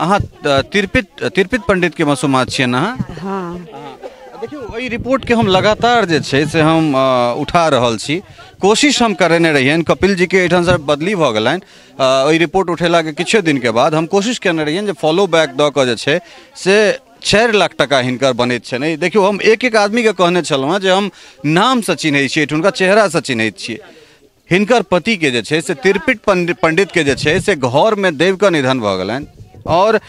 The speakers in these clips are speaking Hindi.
अहाँ तिरपित तिरपित पंडित के मसूमात छियनि अहाँ हाँ देखियौ रिपोर्ट के हम लगातार जे छे से हम उठा रहल छी कोशिश हम करेने रहियनि कपिल जी के एठन से बदली भऽ गेलनि ओहि रिपोर्ट उठेलाके दिन के बाद हम कोशिश कयने रहियनि जे फॉलो बैक द के जे छे से चार लाख टका हिनकर छे छनि देखियो हम एक एक के कहने छलहुँ जे हम से चिन्हैत छियै हुनका से चिन्हैत छी हिनकर के जे छे से पंडित के जे छे से देव का निधन भऽ गेलनि और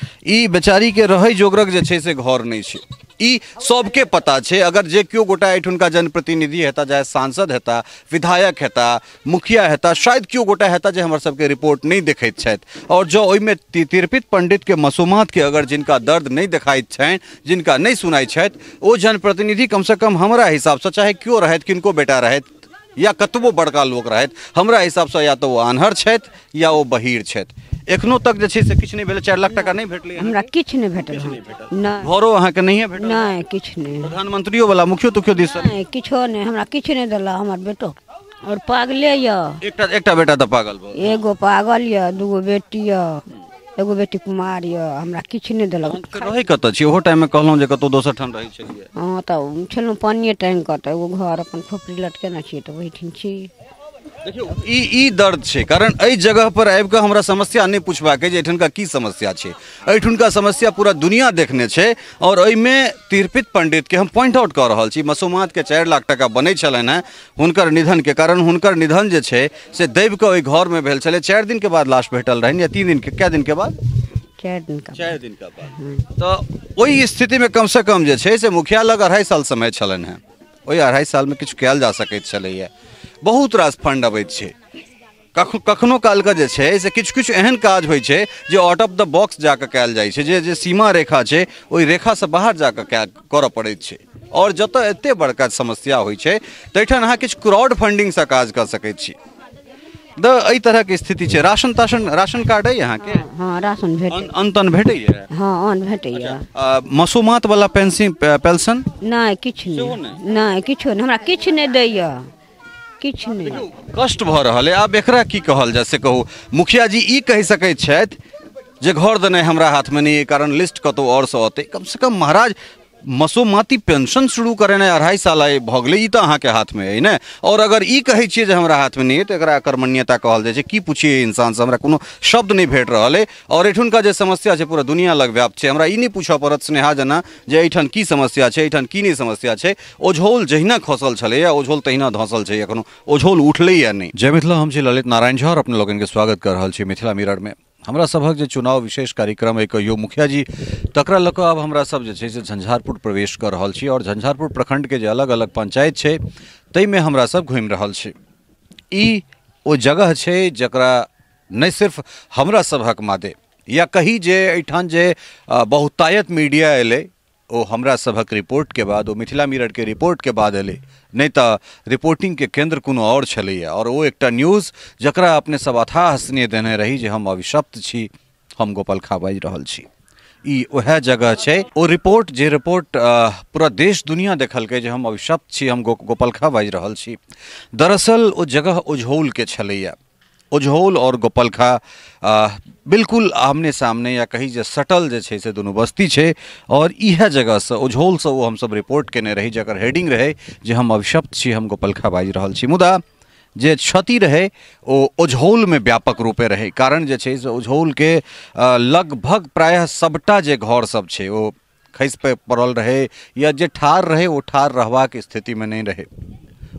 बेचारी के रह जोगरक से घर नहीं है ई सबके पता है अगर जे क्यों गोटा एठुनका जनप्रतिनिधि हेता चाहे सांसद हेता विधायक हेता मुखिया हेता शायद क्यों गोटा हेता जे हमारे सबके रिपोर्ट नहीं देखैत और जो ओहिमे तिरपित पंडित के मसूमात के अगर जिनका दर्द नहीं देखा छन जिनका नहीं सुनाई वो ओ जनप्रतिनिधि कम से कम हमारा हिसाब से चाहे क्यों रहो किनको बेटा रहथि या कतबो बड़का लोक हमारा हिसाब से या तो वो आन्हर या वो बहिर एखनो तक से कि नहीं भेलै चारि लाख टका नहीं भेटलै हमरा किछु नहि भेटल घरो के नहीं भेटल नहि कि नहीं प्रधानमंत्रियो वाला मुखियो तुखियो दिस नहि किछो नहि हमरा कि नहीं दल हमर बेटो और पागले यऽ एक एकटा बेटा तो पागल एगो पागल यऽ दूगो बेटी यऽ एगो बेटी कुमार यऽ हमरा किछु नहि देलक रहै कतऽ छी ओहो टाइममे कहलहुँ जे कतहु दोसर ठाम रहै छलियै हँ तऽ छलहुँ पानिए टाइम कतऽ एगो घर अपन खोपड़ी लटकेने छियै तऽ ओहिठाम छी देखियो दर्द है कारण अ जगह पर आबिक हमारा समस्या नहीं पूछबाक के जे एहिठुनका की समस्या छै एहिठुनका समस्या पूरा दुनिया देखने छै और अमे तिरपित पंडित के हम पॉइंट आउट कऽ रहल के चार लाख टका बनै हैं हर निधन के कारण हर निधन जे छे, से दबि के घर में भेल छे चार दिन के बाद लाश भेटल रहनि या तीन दिन के क्या दिन के बाद चार दिन का तो बाद हम्म। तऽ ओहि स्थितिमे कमसँ कम जे छै से मुखिया लग अढ़ाई साल समय छलनि हेँ ओहि अढ़ाइ सालमे किछु कयल जा सकते छलैए बहुत रास फंड अबैत छै कखनो कालके जे से एहन काज होइ छै जे आउट ऑफ द बॉक्स जाकर कयल जाइ छै जे जे सीमा रेखा छै ओहि बाहर जाके करऽ पड़ैत छै और जतऽ एतेक बड़का समस्या होइ छै तैठान अहाँ किछु क्राउड फंडिंगसँ काज कर सकैत छी द स्थिति छै राशन ताशन राशन कार्ड यहाँ के हाँ, राशन भेटै अनतन भेटैए भेटे है भेटैए अच्छा, मसूमात वाला पेंशन पेल्सन नहि किछु नहि हमरा नहीं कष्ट भ रहा है आब एकरा की कहल से कहू मुखिया जी कह सकते घर देना हमरा हाथ में नहीं कारण लिस्ट कतौ और आओरसँ कम से कम महाराज मसोमाती पेंशन शुरू करेने अढ़ाई साल आई भगले ई तो अहाँ के हाथ में है ना और अगर ई कहे छे जे हमरा हाथ में नहीं है तो एक अकर्मण्यता कहल जाए कि पूछिए इंसान से हमरा कोनो शब्द नहीं भेट रहा है और एठुनका जो समस्या है पूरा दुनिया लग व्याप्त है हमरा ई नहीं पूछ पड़त स्नेहा जना जे एठन की समस्या है एठन की नहीं समस्या है ओझोल जहिना खसल छे या ओझोल तहिना धसल है एखनो ओझोल उठल या नहीं जय मिथिला हम छी ललित नारायण झा और अपने लोगन के स्वागत कर रहा मिथिला मिरर में हमरा सबक चुनाव विशेष कार्यक्रम है कहियो मुखिया जी तक लक अब हमरा सब जे से झंझारपुर प्रवेश कर रहा छी और झंझारपुर प्रखंड जे अलग अलग पञ्चायत छै में हमरा सब घूम रहा छी ई ओ जगह है जकरा नहि सिर्फ हमरा सबक मादे या कही जे एहिठाम जे बहुतायत मीडिया अयलै ओ हमरा सभक रिपोर्ट के बाद ओ मिथिला मिरर के रिपोर्ट के बाद अल नहीं तो रिपोर्टिंग के केंद्र कोनो और और वो एक न्यूज़ जरा अपने सब अथाह स्नेह देने रही हम अभिशप्त छी हम गोपाल खा बाजि छी वह जगह है वो रिपोर्ट जे रिपोर्ट पूरा देश दुनिया देखल के जे हम अभिशप्त छी हम गो, गोपाल खा बाजि छी दरअसल वो जगह ओझौल के छलैया उझोल और गोपलखा बिल्कुल आमने सामने या कही जे सटल जे से दोनों बस्ती है और इह जगह से उझोल से वो हम सब रिपोर्ट केने रही जकर हेडिंग रहे जे हम अभिशप्त छी हम गोपालखा बाजि रहल छी मुदा जे क्षति रहे ओ उझौल में व्यापक रूपे रहे कारण जे छे से उझौल के लगभग प्रायः सबटा जे घर सब छे ओ खसि पड़ल रहे या जे ठाढ़ रहै ओ के स्थिति में नहीं रहे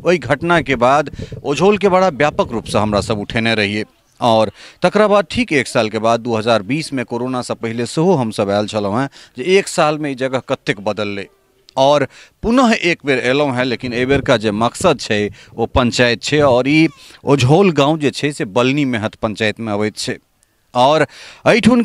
वही घटना के बाद ओझोल के बड़ा व्यापक रूप से हमरा सब उठेने रहिए और तकर बाद ठीक एक साल के बाद 2020 में कोरोना से पहले सेहो सब आयल छलहुँ हैं जे एक साल में जगह कतेक ले और पुनः एक बेर अयलहुँ हेँ लेकिन एहि का जे मकसद छै वो पंचायत छै और ई ओझोल गाँव जे छै से बलनी मेहत में अबैत छै और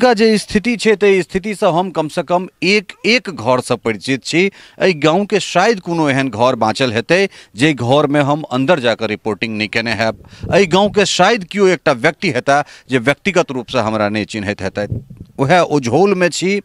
का जो स्थिति है ते स्थिति से हम कम से कम एक एक घर से परिचित छी एहि के शायद कोनो एहन घर बाँचल हेतु जे में हम अंदर जाकर रिपोर्टिंग नहीं कने हेब अ एहि के शायद क्यों एक व्यक्ति हेता जो व्यक्तिगत रूपसँ हमरा नहि हेत हेतथि उएह में छी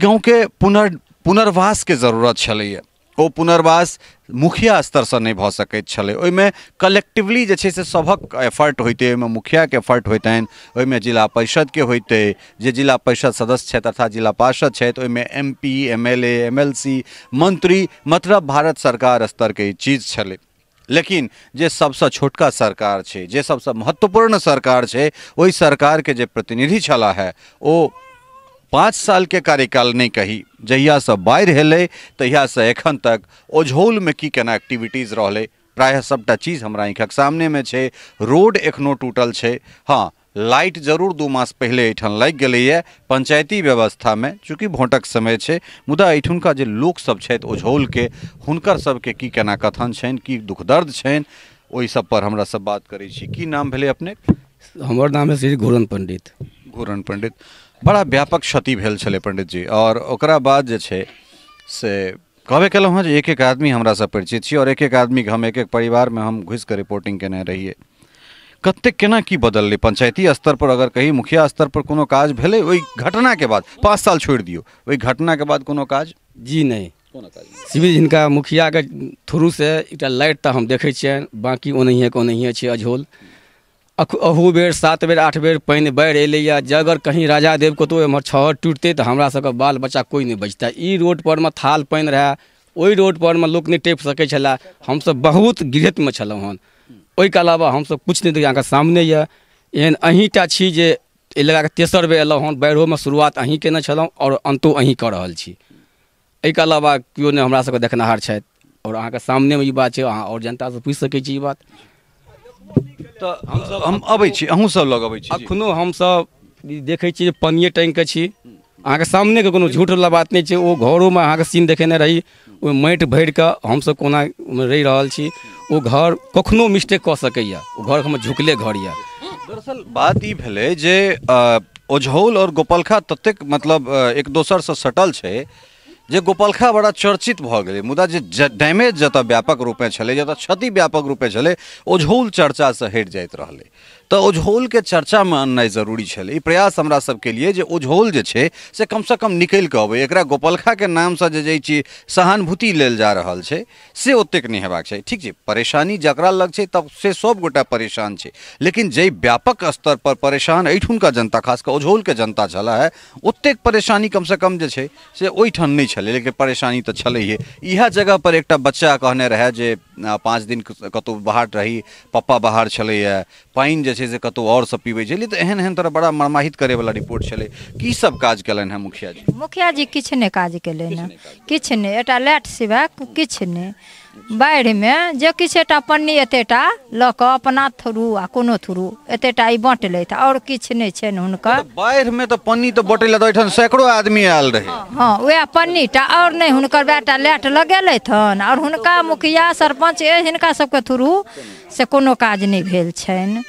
गाँव के पुनर् के जरूरत छलैए ओ पुनर्वास मुखिया स्तर से नहीं भ सकते ओहिमे कलेक्टिवली जे से सबक एफर्ट होइतै मुखिया के एफर्ट होइतनि ओहिमे जिला के होते जे जिला परिषद सदस्य है अर्थात जिला पार्षद है ओहिमे M P M L A M L C मंत्री मतलब भारत सरकार स्तर के चीज छे लेकिन जे सबसे छोटका सरकार है जे सबसे महत्वपूर्ण सरकार छै सरकार के जे प्रतिनिधि छला है ओ पाँच साल के कार्यकाल नहीं कही जहिया से बाढ़ि हेले तहिया से एखन तक ओझौल में की केना एक्टिविटीज रहले प्राय सबटा चीज हमरा आँखिक सामने में छे रोड एखनो टूटल छे हाँ लाइट जरूर दू मास पहले अठन लग गए पंचायती व्यवस्था में चूँकि भोटक समय है मुदा अठुनका जो लोकसभ ओझौल के हुनकर सबके की केना कथन छन की दुख दर्द छन वही सब पर हमरा सब बात करे की नाम भले अपने हमर नाम है श्री घूरन पंडित घूरन पंडित बड़ा व्यापक क्षति भेल पंडित जी और ओकरा बाद जे से कहे कल हाँ एक एक आदमी से परिचित छी और एक एक आदमीके हम एक एक में हम घुस कऽ रिपोर्टिंग केने रहिए कतेक केना की बदललै पंचायती स्तर पर अगर कही मुखिया स्तर पर कोनो काज भेलै ओहि के बाद पाँच साल दियो वही ओहि के बाद कोनो काज जी नहीं शिविर जिनका थ्रू से एक लाइट तो हम देखे छियनि बाकी ओनाहिए के अझोल अहू बेर सात बेर आठ बेर पानि बाढ़ि अलै जे अगर राजा देव कतौ तो एम्हर छहर टूटतै तऽ सबके बाल बच्चा कोइ नहि बचतै ई रोडपरमे थाल पानि रहै ओहि रोडपरमे लोक नहि टपि सकै छलै हमसब बहुत गिरहतमे छलहुँ हन ओहिके अलावा हमसब किछु नहि देखिए अहाँके सामने यऽ एहन अहीँटा छी जे एहि लगाके तेसर बेर अयलहुँ हन बाढ़िओमे शुरुआत अहीँ कयने छलहुँ आओर अन्तो अहीँ कऽ रहल छी एहिके अलावा केओ नहि सबके देखनिहार छथि आओर अहाँके सामनेमे ई बात छै अहाँ आओर जनतासँ पूछि सकै छी ई बात तो हम अब अहू सब लग अबै छी एखनहु हमसभ देखै छियै पानिए के छी के सामनेके झूठ वाला बात वो घरों में अहाँ के सीन देखेने रही वो माटि के हम सब कोना रहि रहा छी ओ घर कखनो मिस्टेक कऽ सकैए घर हमर झुकले घर यए दरअसल बात ई जे ओझौल और गोपलखा ततेक मतलब एक दोसर से सटल है जे गोपालखा बड़ा चर्चित भऽ गेलै मुदा जे डैमेज जत व्यापक रूपेँ छे जत क्षति व्यापक में छे ओझोल चर्चा से हटि जाइत रहलै के चर्चा में आननाइ जरूरी छलै ई प्रयास हमरा के लिए जे ओझोल जे छै से कम निकल के अबे एकरा गोपलखाके के जे से छी सहानुभूति लेल जा रहल है से ओतेक नहीं हेबाक चाही ठीक छै परेशानी जकरा लग छै तब से गोटा परेशान छै लेकिन जे व्यापक स्तर पर परेशान का जनता खास ओझोल के जनता छे है ओतेक परेशानी से कम जे छै से ओहिठाम नहीं छे लेकिन परेशानी तो तऽ इह जगह पर एक बच्चा कहने रहे जे पाँच दिन कतौ बाहर रही पप्पा बाहर छलैए पानी जे छे से कतहु और सब पीबै छै त एहन एहन तरह बड़ा मरमाहित करे वाला रिपोर्ट छले की सब काज केलन है मुखिया जी मुखिया जी किछ ने काज केलनि हँ किछ ने एटा लैट सिवा किछु नहि बाढ़िमे जे किछु एकटा पन्नी एतेटा लऽ अपना थ्रू आ कोनो थ्रू एतेटा ई और किछ ने नहि हुनका मतलब बाढ़ में तऽ पन्नी तऽ बाँटै लए तऽ सैकड़ो आदमी आल रहे हां वे पन्नी टा और नहि हुनकर बेटा लैट लगेलथि हन आओर हुनका मुखिया सरपंच ए हिनका सबके थ्रू से कोनो काज नहि भेल छनि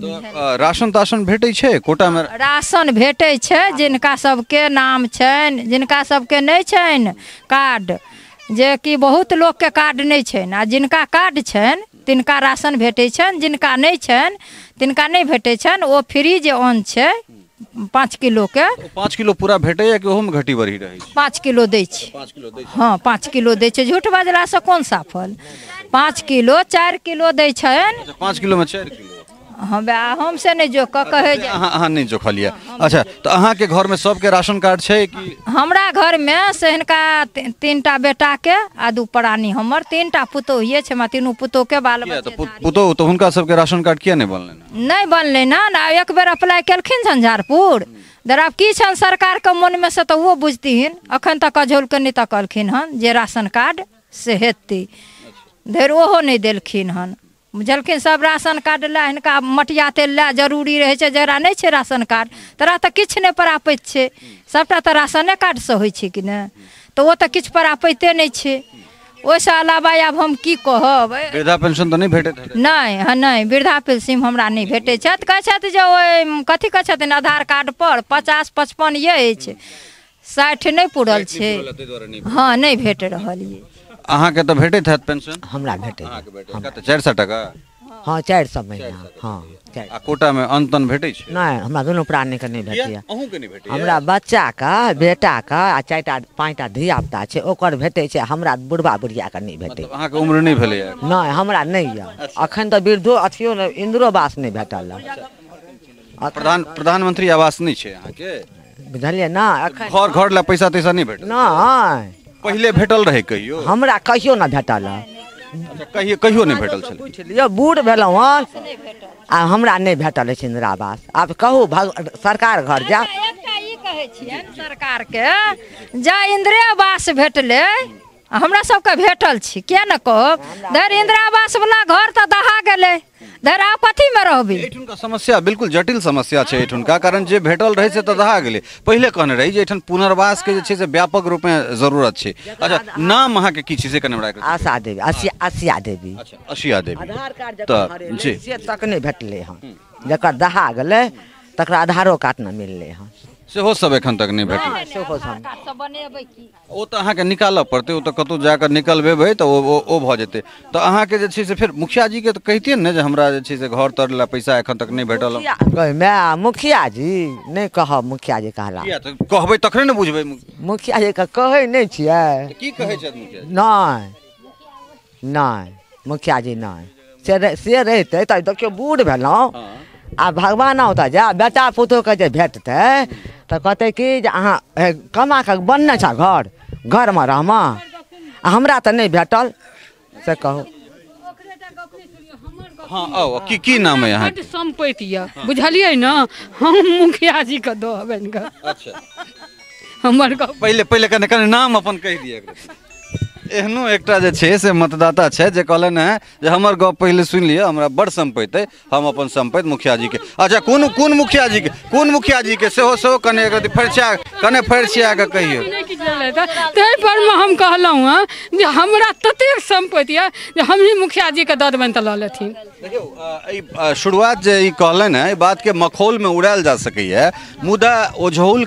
तो, राशन ताशन छे, कोटा में राशन भेटे छे, जिनका सबके नाम छन जिनका सबके नहीं छन कार्ड जेकि बहुत के कार्ड नहीं छनि आ जिनका कार्ड छन तिनका राशन भेटे छन जिनका नहीं छन तिनका नहीं भेटे छन वो फ्री जे ऑन छे पाँच के पाँच किलो पूरा है कि हम घटी बढ़ी रहे पाँच किलो दे छै हाँ पाँच किलो दे छै झूठ बजलासँ कोन सा फल पाँच किलो चार किलो दे छनि अच्छा, पाँच में चार किलो हमसे नहीं जो नहीं जोखलिए अच्छा तो के घर में सबके राशन कार्ड है घर में से हिनका तीन टा बेटा के आ दू प्राणी हमार तीन टा पुतोह ये तीनों के बाल पुतोह तो हुनका सबके राशन कार्ड किया नहीं बनल नहीं बनल ना एक बेर अप्लाई कलखिन झंझारपुर हम्म। दराब की छन सरकार के मन में से तो बुझती अखन तक अझोल के नहीं तकलखिन हन जे राशन कार्ड से हेती अच्छा। धर ओहो नहीं दिलखिन हन बुझलखिन सब राशन कार्ड लए हिनका तेल लए जरूरी रहै छै जकरा नहि छै राशन कार्ड तकरा तऽ किछु नहि प्रापैत छै सभटा तऽ राशने कार्डसँ होइ छै कि ने तऽ ओ तऽ किछु प्रापैते नहि छै ओहिसँ अलावा आब हम की कहब वृद्धा पेंशन तऽ नहीं भेटैत नहीं हाँ नहीं वृद्धा पेंशन हमरा नहीं भेटै छथि कहै छथि जे ओ कथी कहै छथिन आधार कार्ड पर पचास पचपन अछि साठि नहि पूरल छै हाँ नहीं भेट रहल ये अहाँ के तो भेटे हैत पेंशन हमरा भेटे भेटैए चार सौ टका हाँ चार सौ महीना हँ आ कोटामे अन्न तन भेटैत छै नहि हमरा दुनू प्राणीके नहि भेटैए हमरा बच्चाके बेटाके आ चार टा पाँच टा धियापुता छै ओकर भेटे छै हमरा बुढ़बा नहीं भेटे भेटैए मतलब अहाँके उम्र नहीं भले नहि हमरा नहि यए एखन अच्छा। तऽ वृद्धो अथियो नहि नहीं नहि भेटल प्रधान प्रधानमंत्री आवास नहीं है अहाँ के बुझलिए ना घर घर ला पैसा तैसा नहीं भेटल ना पहले भेटल रहे कहियो हमरा कहियो ना भेटल अच्छा, कहियो कहियो नहीं भेटल छले पूछि बूढ़ भेलहुँ हँ आ हमरा नहीं भेटल छै इंदिरा आवास आप कहू सरकार घर अच्छा, जा एकटा ई कहै सरकार के जा इंदिरा आवास भेटले हमरा सभके भेटल छी के न कह कहब इंदिरा आवास आवासवला घर त दहा गेलै धरापथी में रहबे एठुनका समस्या बिल्कुल जटिल समस्या छै एठुनका कारण जे भेटल रहे से तऽ दहा गेलै पहिले कहने रही जे एठन पुनर्वास के जे छै से व्यापक रूप में जरूरत छै अच्छा नाम अहाँ के की छै से कने बड़ा आशा देवी आशिया देवी अच्छा आसिया देवी आधार कार्ड जकर तक नहीं भेटले हँ जकर दहा गेले तकरा आधारो कार्ड न मिलले हँ सेहो सब एखन तक नहि भेटल सेहो सब बनेबै की ओ तऽ अहाँके निकालऽ पड़तै ओ कतौ जाकर निकलबे निकलबेबै तऽ ओ ओ भऽ जेतै तऽ अहाँके जे छै से फेर मुखियाजीके तऽ कहितियै ने जे हमरा जे छै से घर तर लए पैसा एखन तक नहीं भेटल माय मुखियाजी नहि कहब मुखियाजी कहला कहबै तखने ने बुझबै मुखियाजीके कहै नहि छियै की कहै छथि मुखिया नहि नहि मुखियाजी नहि से से रहितै तऽ देखियौ बूढ़ भेलहुँ आ भगवान होता जा बेटा पुतो के जे भेटते तऽ कहते कि जे अहाँ कमा कऽ बनने छऽ घर घरमे रहमे आ हमरा तऽ नहि भेटल से कहो हाँ की की नाम है बड्ड सम्पैत यऽ बुझलियै ने हम मुखियाजीके दऽ हबनि अच्छा हमर पहले पहिले कने कने नाम अपन कह दिए एहनो एक से मतदाता है जे कहलनि हँ जे गप पहले सुन लिअ हमरा बड़ सम्पत है हम अपन सम्पत मुखिया जी के अच्छा कौन कौन मुखिया जी कोन कोन मुखियाजीके कोन मुखियाजीके सेहो सेहो कने फरिछा कने के कहियो में हम कहलहुँ हँ जे हमरा ततेक सम्पत है जे हमही मुखियाजीके दऽ देबनि तऽ लऽ लेथिन देखियौ ई शुरुआत जे ई कहलनि हँ एहि बातके मखौलमे उड़ायल जा सकैए मुदा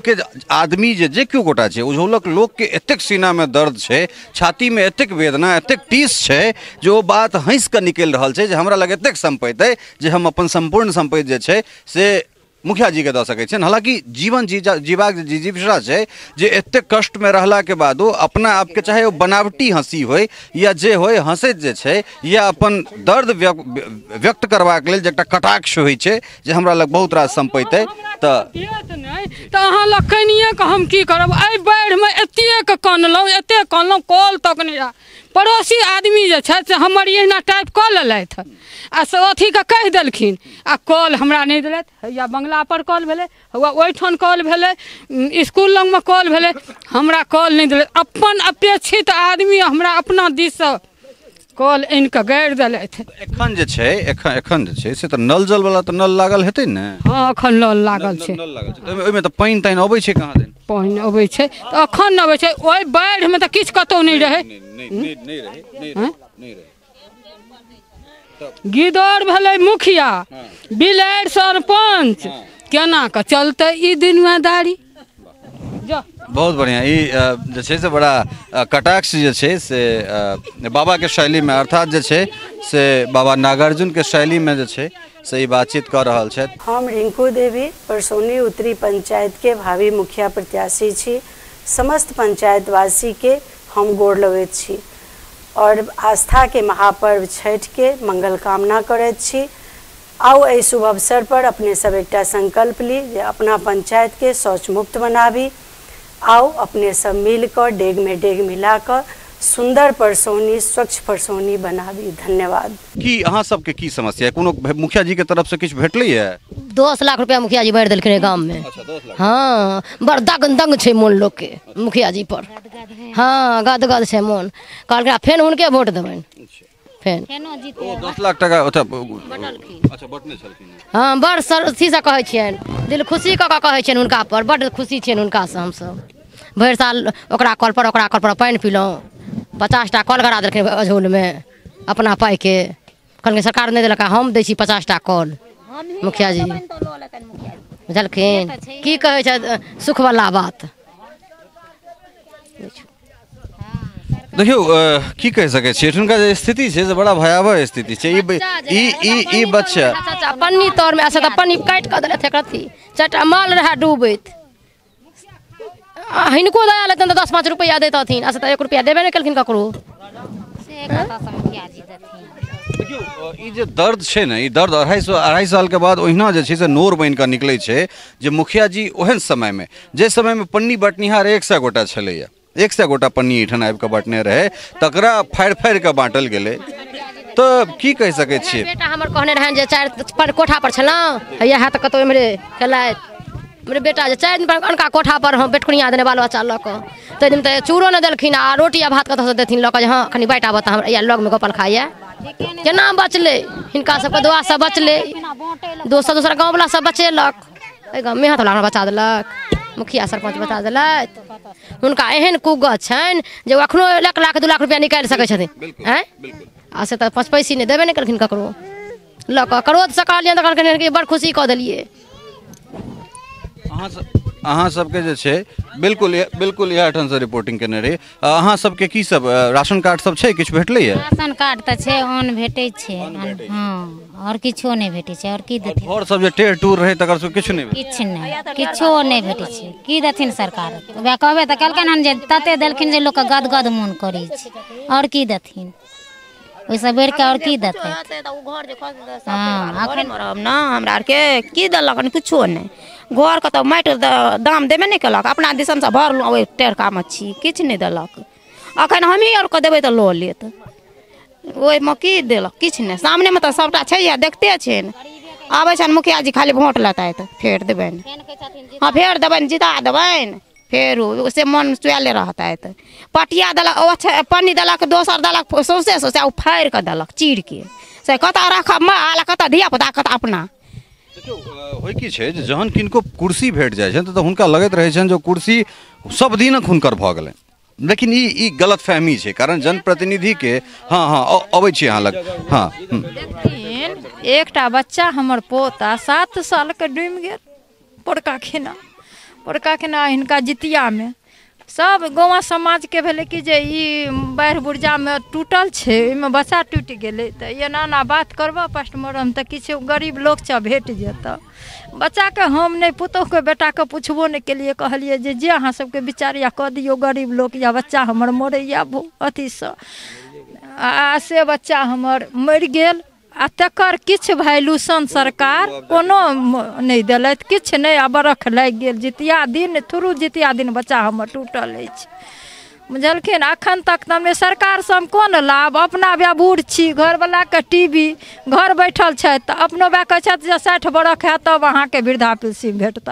के आदमी जे जे केओ गोटा छै ओझौलक लोकके एतेक में दर्द छै छाती में एतेक वेदना एतेक टीस है जो बात हँसि कऽ निकलि रहल छै जे हमरा लग एत सम्पत्ति है जो हम अपन सम्पूर्ण सम्पत्ति जे छै से मुखिया जी के दऽ सकैत छियनि हालाँकि जीवन जी जीबाक जिजीविषा छै जे एतेक कष्टमे रहलाके बादो अपना आपके चाहे वो बनावटी हंसी हो या जे हो हंसत जे छै या अपन दर्द व्यक्त करवा के लिए कटाक्ष हो छै हमरा लग बहुत रास सम्पत्ति है तऽ अहाँ लखनिएके हम की करब एहि बाढ़िमे एतेक कनलहुँ एतेक कनलहुँ कल तक नहि पड़ोसी आदमी जो से हमर एहिना टाइप कऽ लेलथि आ से अथीके कहि आ कॉल हमरा नहि देलथि हौया बङ्गलापर कॉल भेलै वहीठन ओहिठाम कॉल स्कूल लग में कॉल भेलै हमरा कॉल नहीं दिल अपन अपेक्षित आदमी हमरा अपना दिससँ कल आन के गाड़ि दल एखन एखन से नल जल वाला तऽ नल लागल हेतै ने हाँ अखन नल लागल पानी नल लागल छै ओहिमे तऽ पानि तानि अबै छै कहाँ दिन पानि अबै छै तऽ कतौ नहीं रहे गिदौर भले मुखिया बिलाड़ सरपंच केना के चलते ई बहुत बढ़िया ये से बड़ा कटाक्ष जे से बाबा के शैली में अर्थात जे से बाबा नागार्जुन के शैली में जे से बातचीत कर रहा हम रिंकू देवी परसौनी उत्तरी पंचायत के भावी मुखिया प्रत्याशी छी समस्त पंचायतवासी के हम गोर लगे और आस्था के महापर्व छठ के मंगल कामना करैत आओ आउ शुभ अवसर पर अपने सब एक संकल्प ली अपना पंचायत के शौच मुक्त बनाबी आओ अपने सब मिल कर डेग में डेग मिलाकर सुंदर परसौनी स्वच्छ परसौनी बनाबी धन्यवाद की अहाँ सबके की समस्या है कोनो मुखिया जी के तरफ से किछु भेटलै है दस लाख रुपया मुखिया जी भरि देलखिन गाम में अच्छा, हाँ बड़ दग दंग छै मोन लोक के मुखिया जी पर हाँ गद गद छै मोन कहलकै फेन उनके वोट देबनि फेन दस लाख टका अच्छा, अच्छा, हाँ बड़ अथी से कहे दिल खुशी कऽ कऽ कहै छियनि हुनका पर बड्ड खुशी छियनि हुनकासँ हमसभ भरि साल ओकरा कल पर ओकरा कल पर पानि पिलहुँ पचास टा कल गड़ा देलखिन अझोलमे अपना पाइके कहलखिन सरकार नहि देलक हम दै छी पचास टा कल मुखिया जी बुझलखिन की कहै छै सुखवला बात देखियौ की कहि सकै छियै एहिठुनका जे स्थिति छै से बड़ा भयावह स्थिति छै अच्छा, अच्छा, पन्नी तरमे अच्छा पन्नी काटि कऽ देलथि एकरत्ती चारिटा माल रहए डूबैत हिनको दया लेते दस पाँच रुपया देते थी अच्छा तो एक रुपया देवे नहीं कलखिन ककरो देखियो दर्द है ना दर्द अढ़ाई सौ अढ़ाई साल के बाद ओहिना जे छै से नोर बनि कऽ निकलै छै जे मुखिया जी ओहन समय में जे समय में पन्नी बटनिहार एक सौ गोटा छे एक सौ गोटा पन्नी एहिठाम आबि कऽ बाँटने रहै तकरा फाड़ फाड़ि कऽ बाँटल गए तो की कह सके छियै बेटा हमर कहने रहन जे चार कोठा पर छलहुँ हैया हाथ कतहु एमरे खेलाय मेरे बेटा जो चारि दिन कोठा पर हम बेटकुनिया देने बाल बच्चा लऽ कऽ ताहि दिन तऽ चूड़ो नहि देलखिन आ रोटी आ भात कतऽसँ देथिन लऽ कऽ जे हँ कनि बाटि आबऽ तऽ हमरा या लगमे गोपाल खाइए केना बचलै हिनका सबके दुआसँ बचलै दोसर दोसर गाँववला सब बचेलक एहि गाँव मेहतवला हमरा बचा देलक मुखिया सरपञ्च बता देलथि हुनका एहन कुगत छनि जे एक लाख दू लाख रुपया निकालि सकै छथिन आँय आ से तऽ पैसी नहि देबे नहि केलखिन ककरो लऽ कऽ तऽ कहलखिन बड़ खुशी कऽ देलियै अहाँ सबके बिल्कुल बिल्कुल ठन से रिपोर्टिंग केने रही अहाँ सबके की सब राशन कार्ड सब छै किछु भेटलैए राशन कार्ड तो छै अन्न भेटै छै हँ आओर किछो की घर सब जे टेढ़ टूर रहे तकर सब किछु नहि किछु नहि किछो की सरकार वएह कहबै तऽ कहलखिन हन जे तते देलखिन जे गदगद मोन करै छै आओर की वैसे बेर के और की देते हाँ ना हमरा आरके की देलक किछो नहीं घर के तो माटि दाम देबे नहि केलक अपना दिसन से भरलहुँ ओहि टेरकामे छी किछु नहि देलक अखन हमही आरके देबै तऽ लऽ लेत ओहिमे की देलक किछु नहि सामनेमे तऽ सभटा छै देखते छै ने आबै छनि मुखियाजी खाली वोट लेतथि फेर देबनि हँ फेर देबनि जिता देबनि फिर उसे मन चुएल रहता है तो। पटिया दल अच्छा, पन्नी दलक दोसर दलक सौसे सौसे फाड़ के दलक चीर के से कत रख माल कत धियापुता कत अपना हो कि जहन किनको कुर्सी भेट जाए तो हुनका लगत रहे छनि कुर्सी सब दिन हुनकर भऽ लेकिन ई ई गलत फहमी है कारण के हाँ हाँ अब हाँ लग हाँ एक बच्चा हमर पोता सात के डूब गया पोड़का खेना और का के ना इनका जितिया में सब गाँव समाज के भले कि जे बाढ़ि बुर्जा में टूटल छे बच्चा टूट गए तो एना एना बात करब पोस्टमार्टम तो कि गरीब लोग से भेट जत बच्चा के हम नहीं पुतोह के बेटा के पूछबो नहीं केलिए कहलिए जे जे अहाँ सबके या कह दियो गरीब लोग या बच्चा हमार मरे अथी से आ से बच्चा हमार मर गया आ तकर किछु वैल्यूशन सरकार को नहीं दिल कि नहीं आ बरख लग गया जितिया दिन थ्रू जितिया दिन बच्चा हम टूटल अछि बुझलखिन एखन तक हमें सरकार से हम कोन लाभ अपना वएह बूढ़ छी के टी वी घर बैठल छथि तऽ अपनो वएह कहै बरख है तब के वृद्धा पेंशन भेटत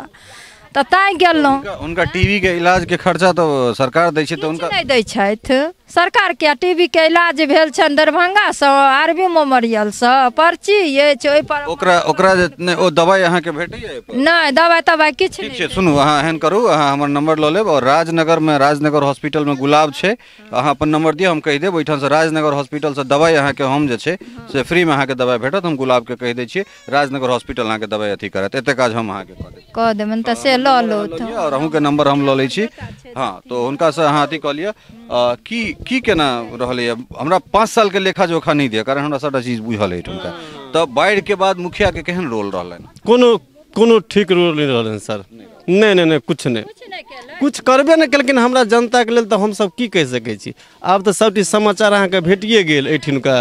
तो तैं गलो हुनका टीवी के इलाज के खर्चा तो सरकार दी छै सरकार के टी टीबी के इलाज भेल दरभंगा से आर बी मेमोरियल से पर्ची ये दवाई अहाँ के भेट ओ दवाई अहाँके कि नहि सुनू अहाँ एहन करू अहाँ नंबर लो ले और राजनगर में राजनगर हॉस्पिटल में गुलाब है अहाँ अपन नंबर दिए हम कह दे देब ओहिठामसँ राजनगर दवाई अहाँ के हम जे फ्री में अहाँ के दवाई भेटत हम गुलाब के कह छियै राजनगर हॉस्पिटल अहाँ के दवाई अथी करते एत काज हम मतलब अहाँ के देब कऽ से लो लो अहू के नंबर हम लो लै अच्छा, अच्छा, हाँ तो हाँ अथी कऽ लिअ की केना रहले हमरा पाँच साल के लेखा जोखा नहीं दिया कारण हमरा सबटा चीज बुझल है ठुमका तो बाढ़ के बाद मुखिया के केहन रोल रहलन कोनो कोनो ठीक रोल नहीं रहलन सर नहीं नहीं नहीं कुछ नहीं कुछ करबे नहीं कलकिन हमरा जनता के लिए तो हम सब की कह सके छी आब तो सब चीज समाचार अहाँ के भेटिए गेल एठिनका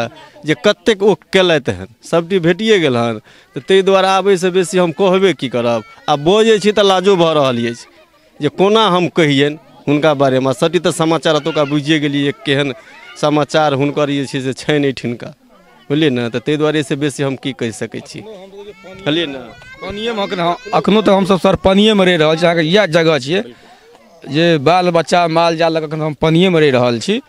जे कतेक ओ केलत हन सब चीज भेटिए गेल हन तो ते दुआरे आबे से बेसी हम कहबे की करब आ बजै छी तो लाजो भ रहल अछि जे कोना हम कहियन हुनका बारेमे सटीक समाचार अतुक बुझिए गलिए केहन समाचार हुनकर जे छै से छनि एहिठिनका बुझलियै ने तऽ ताहि दुआरे से बेसी हम की कह सकै छी बुझलियै ने पानिएमे अखनो तो हम हमसभ सर पानिएमे रहि रहल छी अहाँके इएह जगह छियै जे बाल बच्चा माल जाल लग एखन हम पानिएमे रहि रहल छी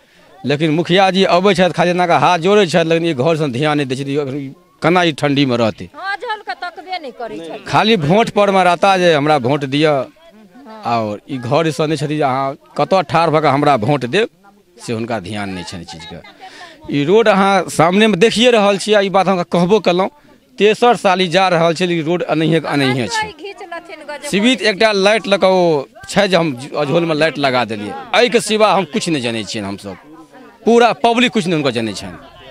लेकिन मुखियाजी अबै छथि खाली एनाके हाथ जोड़े छथि लेकिन घर से ध्यान नहि दै छथि केना ई ठण्डीमे रहतै खाली भोट परमे रहता जे हमरा वोट दिया और घर ऐसा नहीं जे अहाँ कतऽ ठाढ़ भऽ कऽ हमरा भोट से हुनका ध्यान नहीं चीज के रोड अहाँ में देखिए बात हम कहबो कल तेसर साल जा रहा है लेकिन रोड अनहे अनहे सीबित सीमित लाइट लऽ कऽ ओ छै लाइट लगा देलियै के सिवा हम नहीं नहि जानै हम सब पूरा पब्लिक कुछ नहीं हुनका जानै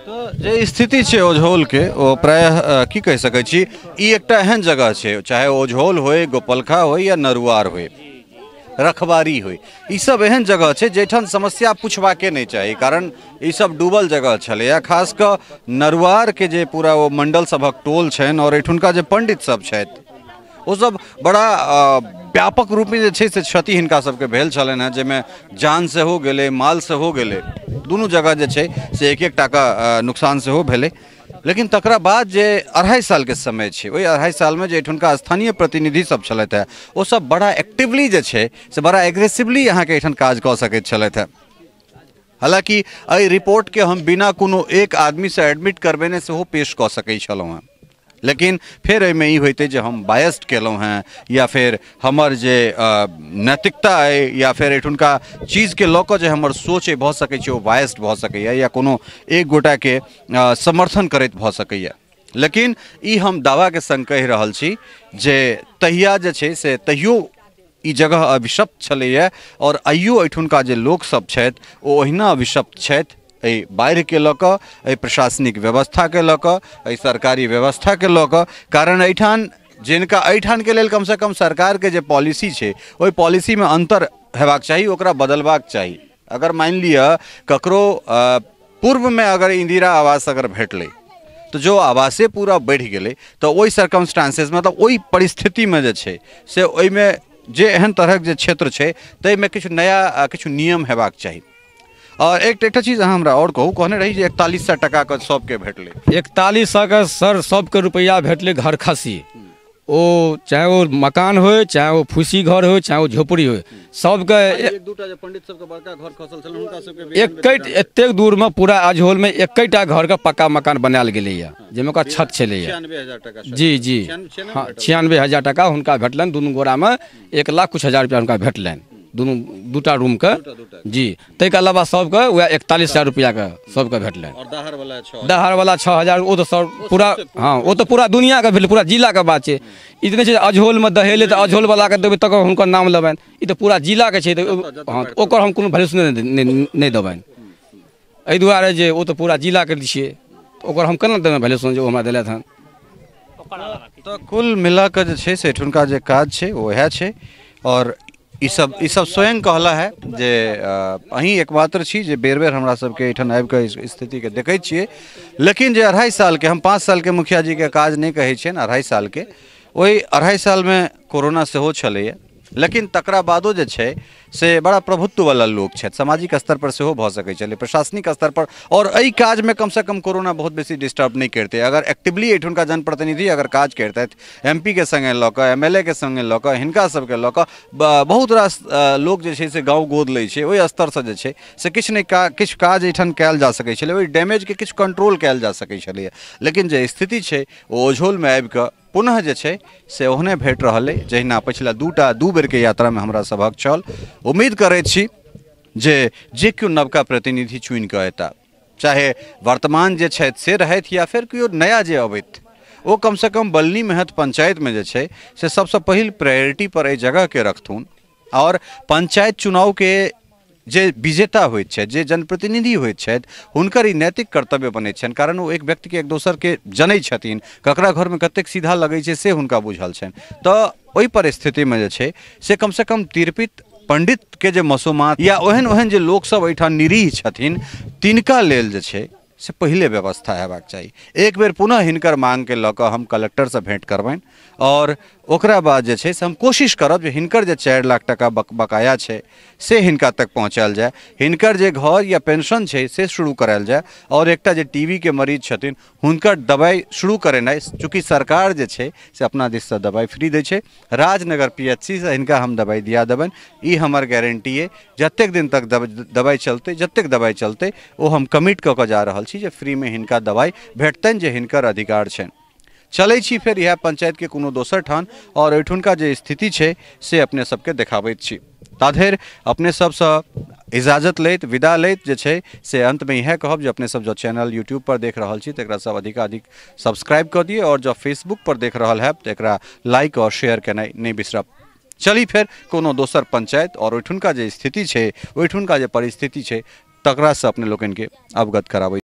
तो स्थिति ओझोल के ओ प्रायः की कह सकती एक एहन जगह है चाहे ओझोल हो गोपलखा हो या नरुआर हो रखबारी होय ई सब एहन जगह है जैठन समस्या के नहीं चाहिए कारण ई सब डूबल जगह छलैए खास कर कऽ के जे पूरा वो मंडल सबक टोल छन और एठुनका जे पंडित सब वो सब बड़ा व्यापक रूपमे जे छै से क्षति हिनका सबके भेल छलनि हेँ जाहिमे जान हो गेलै माल से हो गेलै दोनों जगह जे छै से एक एक टाका नुकसान से हो भेले लेकिन तकरा बाद जे अढ़ाई साल के समय छै वही अढ़ाई साल में जे स्थानीय प्रतिनिधि सब छलथि वो सब बड़ा एक्टिवली जे से बड़ा एग्रेसिवली के एहिठाम काज कह सकते छलथि हालांकि अ रिपोर्ट के हम बिना कोनो एक आदमी से एडमिट करबेने सेहो पेश कह सकें लेकिन फिर अमे ई होइते हम बायस्ड केलहुँ हैं या फिर हमर जे नैतिकता अइ या फेर एहिठुनका चीज के कऽ जे हमर सोच अइ भऽ सकैत छै बायस्ड भऽ सकैए या कोनो एक गोटा गोटाके समर्थन करैत भऽ सकैए लेकिन ई हम दावा के संग कह रहा जे तहिया जे छे से तहियो ई जगह अभिशप्त छे और आइयो एहिठुनका जे लोकसभ छथि ओ अहिना अभिशप्त छथि एहि बाढ़ के कऽ प्रशासनिक व्यवस्था के लक सरकारी व्यवस्था के लक कारण अठान जिनका अठान के लिए कम से कम सरकार के पॉलिसी है ओहि पॉलिसी में हेबाक चाही ओकरा बदलबाक चाहिए अगर मान लिअ ककरो में अगर इंदिरा आवास अगर भेटलै तो जो आवासे पूरा बढ़ि गए तो वही सरकमस्टांसेस मतलब परिस्थिति में जे से में जे एहन तरह के क्षेत्र छै में कि नया कि नियम हेबाक चाहिए और एक एक चीज अहाँ हमरा और कहू कहने रही इकतालीस सौ टका का सबके भेटले इकतालीस सौ के सर सबके रुपया भेटले घर खसी ओ चाहे वो मकान हो चाहे वो फूसी घर हो चाहे वो झोपड़ी हो सबके एक एक दूर में पूरा अजहोल में एक घर का पक्का मकान बनायल गए जिनमें ओकर छत छे जी जी हाँ छियानवे हजार टका हुनका भेटलन दुनू गोरा में एक लाख कुछ हजार रुपया हुनका भेटलन दोनों दूटा रूम का जी तैके अलावा सबके वह इकतालीस हजार रुपैआ के सबके भेटलनि दहाड़ वाला छः हजार वो तो सब पूरा हाँ वो तो पूरा दुनिया का भेल पूरा जिला का बात है इतने हम्म। तऽ नहि में अझोलमे दहेले तऽ अझोल के देवे तक हम नाम लेवन ई तऽ पूरा जिला के हाँ ओकर हम कोनो भैल्यूस नहीं देवन अ दुआरे जे वो तो पूरा जिलाके छियै ओकर हम केना देवे भैल्यूसन जे ओ हमरा देलथि हन तो कुल मिला के जे छै से एहिठुनका जे काज वो उएह छै और सब स्वयं कहला है जे अही एकमात्र छी जे बेर बेर हमरा सबके एठन आबि स्थिति के देखै छियै लेकिन जे अढ़ाई साल के हम पाँच साल के मुखिया के काज नहीं कहै छियनि अढ़ाई साल के वही अढ़ाई साल में कोरोना सेहो छलैए लेकिन तकरा बादो जे छै से बड़ा प्रभुत्व वाला लोग सामाजिक स्तर पर से भ सकते प्रशासनिक स्तर पर और अ काज में कम कोरोना बहुत बेसी डिस्टर्ब नहीं करते अगर एक्टिवली का जनप्रतिनिधि अगर काज करते एम पी के संगे लक एम के ए के संगे लक सभके सबके लक बहुत रास लोग से गाँव गोद लै स्तर से कि नहि काज एहिठाम कैल जा सकैत वही डैमेज के किछु कंट्रोल कैल जा सकैत लेकिन जो स्थिति है वो ओझोल में आबिक पुनः जे से ओहने भेट रहा अइ जहिना पछला दूटा दू यात्रा में हमारा सबक छल उम्मीद करैत छी जे जे क्यों नवका प्रतिनिधि चुन के अता चाहे वर्तमान जे से रहथि या फिर क्यों नया जे वो कम से कम बलनी महत में जे सबसे से प्रायोरिटी पर प्रायोरिटीपर जगह के रखथुन और पंचायत के जे विजेता हो जे जनप्रतिनिधि हो हुनकर नैतिक कर्तव्य बन कारण वो एक के एक दोसर के जनै छथिन ककरा में कतेक सीधा लगे से हुनका बुझल तो तऽ परिस्थिति में जे कम से कम तिरपित पंडित के जे मसोमात या ओहन ओहन जे लोग सब ऐठा निरीह छथिन तिनका लेल जे छे से पहिले व्यवस्था हेबाक चाही एक बेर पुनः हिनकर मांग के कऽ हम कलेक्टर से भेंट करबनि और ओकरा बाद जे छै से हम कोशिश करब जे हिनकर जे चारि लाख टका बकाया छै से हिनका तक पहुँचायल जाए हिनकर जे घर या पेंशन छै से शुरू करायल जाए और एकटा जे टी वी के मरीज छथिन हुनकर दवाई शुरू करेनाइ चूँकि सरकार जे छै से अपना दिससँ दवाई फ्री दै छै राजनगर पी एच सी से हिनका हम दवाई दिया देबनि ई हमर गारंटी अइ जतेक दिन तक दवाई चलतै जतेक दवाई चलतै ओ हम कमिट कऽ कऽ जा रहल छी जे फ्रीमे हिनका भेटतन भेटतनि जे हिनकर अधिकार छनि चलै फिर यह पंचायत के कोनो दोसर ठान और ओहिठुनका जो स्थिति है से अपने सबके देखा ताधर अपने अपने सब इजाजत लैत विदा लैत जे छै से अन्तमे कहब जो अपने सब जो चैनल पर देख रहा छी सब अधिकाधिक सब्सक्राइब दिए और जो फेसबुक पर देख रहा है तऽ लाइक और शेयर केनाइ नहीं बिसरब चली फिर कोनो दोसर पंचायत और ओहिठुनका जो स्थिति है ओहिठुनका जो परिस्थिति तक से अपने लोग अवगत कराब